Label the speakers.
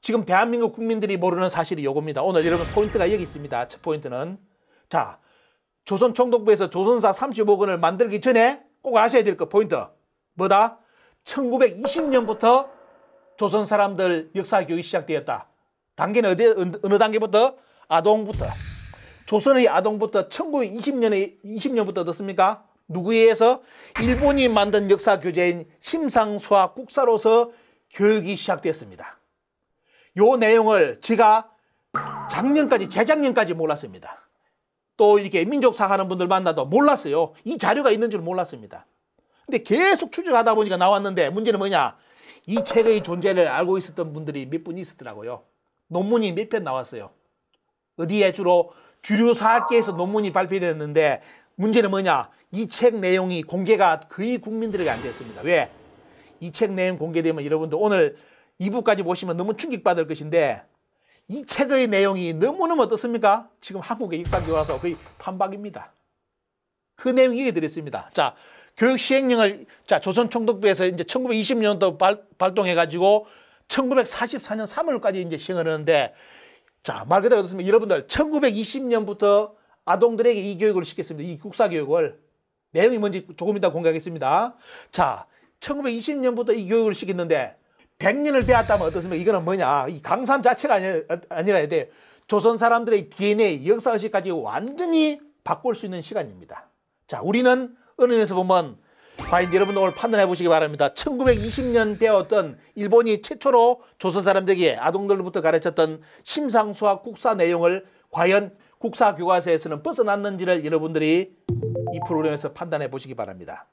Speaker 1: 지금 대한민국 국민들이 모르는 사실이 요겁니다. 오늘 여러분 포인트가 여기 있습니다. 첫 포인트는 자 조선총독부에서 조선사 35억 원을 만들기 전에 꼭 아셔야 될것 그 포인트 뭐다? 1920년부터 조선 사람들 역사 교육이 시작되었다. 단계는 어디, 어느 단계부터? 아동부터. 조선의 아동부터 1920년에 20년부터 어떻습니까? 누구에 의해서 일본이 만든 역사 교재인 심상수학 국사로서 교육이 시작됐습니다. 요 내용을 제가 작년까지 재작년까지 몰랐습니다. 또 이렇게 민족사 하는 분들 만나도 몰랐어요. 이 자료가 있는 줄 몰랐습니다. 근데 계속 추적하다 보니까 나왔는데 문제는 뭐냐? 이 책의 존재를 알고 있었던 분들이 몇 분 있었더라고요. 논문이 몇 편 나왔어요. 어디에 주로 주류 사학계에서 논문이 발표됐는데 문제는 뭐냐? 이 책 내용이 공개가 거의 국민들에게 안 됐습니다. 왜? 이 책 내용 공개되면 여러분들 오늘 2부까지 보시면 너무 충격받을 것인데 이 책의 내용이 너무너무 어떻습니까? 지금 한국의 역사교과서 거의 판박입니다. 그 내용이 여기 들어있습니다. 자, 교육 시행령을 자, 조선총독부에서 이제 1920년도 발, 발동해가지고 1944년 3월까지 이제 시행을 하는데 자, 말 그대로 어떻습니까? 여러분들 1920년부터 아동들에게 이 교육을 시켰습니다. 이 국사교육을. 내용이 뭔지 조금 이따 공개하겠습니다. 자, 1920년부터 이 교육을 시켰는데 100년을 배웠다면 어떻습니까? 이거는 뭐냐. 이 강산 자체가 아니, 아니라 돼. 조선 사람들의 DNA, 역사의식까지 완전히 바꿀 수 있는 시간입니다. 자, 우리는 어느 면에서 보면 과연 여러분 오늘 판단해 보시기 바랍니다. 1920년 되었던 일본이 최초로 조선 사람들에게 아동들로부터 가르쳤던 심상수학 국사 내용을 과연 국사 교과서에서는 벗어났는지를 여러분들이 이 프로그램에서 판단해 보시기 바랍니다.